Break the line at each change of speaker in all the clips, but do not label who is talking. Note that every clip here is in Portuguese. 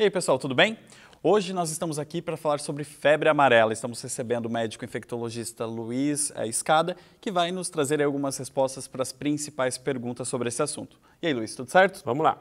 E aí, pessoal, tudo bem? Hoje nós estamos aqui para falar sobre febre amarela. Estamos recebendo o médico infectologista Luiz eh, Escada, que vai nos trazer algumas respostas para as principais perguntas sobre esse assunto. E aí, Luiz, tudo certo? Vamos lá.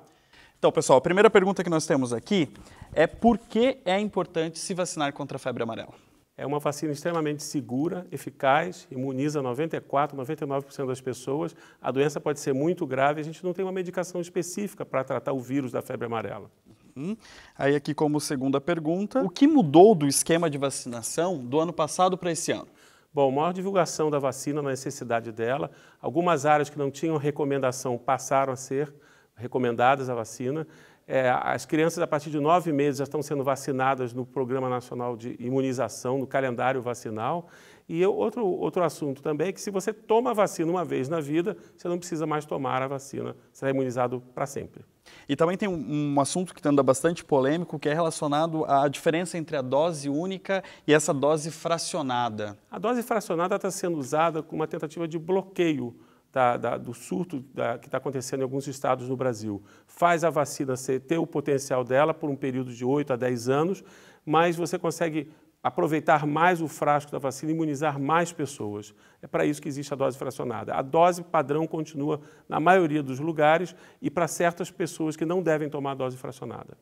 Então, pessoal, a primeira pergunta que nós temos aqui é por que é importante
se vacinar contra a febre amarela? É uma vacina extremamente segura, eficaz, imuniza 94, 99% das pessoas. A doença pode ser muito grave, a gente não tem uma medicação específica para tratar o vírus da febre amarela.
Hum? Aí aqui como segunda pergunta, o que
mudou do esquema de vacinação do ano passado para esse ano? Bom, maior divulgação da vacina na necessidade dela. Algumas áreas que não tinham recomendação passaram a ser recomendadas a vacina. É, as crianças, a partir de nove meses, já estão sendo vacinadas no Programa Nacional de Imunização, no calendário vacinal. E eu, outro, outro assunto também é que se você toma a vacina uma vez na vida, você não precisa mais tomar a vacina, será imunizado
para sempre. E também tem um, um assunto que anda bastante polêmico, que é relacionado à diferença
entre a dose única e essa dose fracionada. A dose fracionada está sendo usada como uma tentativa de bloqueio da, tá, da, do surto da, que está acontecendo em alguns estados no Brasil. Faz a vacina ter o potencial dela por um período de 8 a 10 anos, mas você consegue aproveitar mais o frasco da vacina, imunizar mais pessoas. É para isso que existe a dose fracionada. A dose padrão continua na maioria dos lugares e para certas pessoas que não devem tomar a dose fracionada.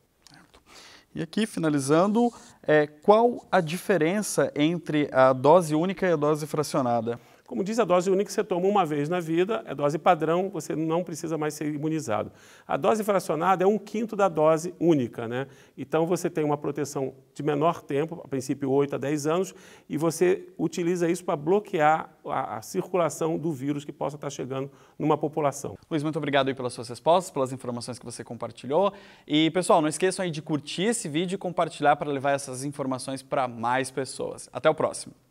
E aqui, finalizando, é, qual a diferença entre a dose única e a dose fracionada? Como
diz a dose única, você toma uma vez na vida, é dose padrão, você não precisa mais ser imunizado. A dose fracionada é um quinto da dose única, né? Então você tem uma proteção de menor tempo, a princípio 8 a 10 anos, e você utiliza isso para bloquear a, a circulação do vírus que possa estar chegando numa população. Luiz, muito obrigado aí pelas suas respostas, pelas
informações que você compartilhou. E pessoal, não esqueçam aí de curtir esse vídeo e compartilhar para levar essas informações para mais pessoas. Até o próximo.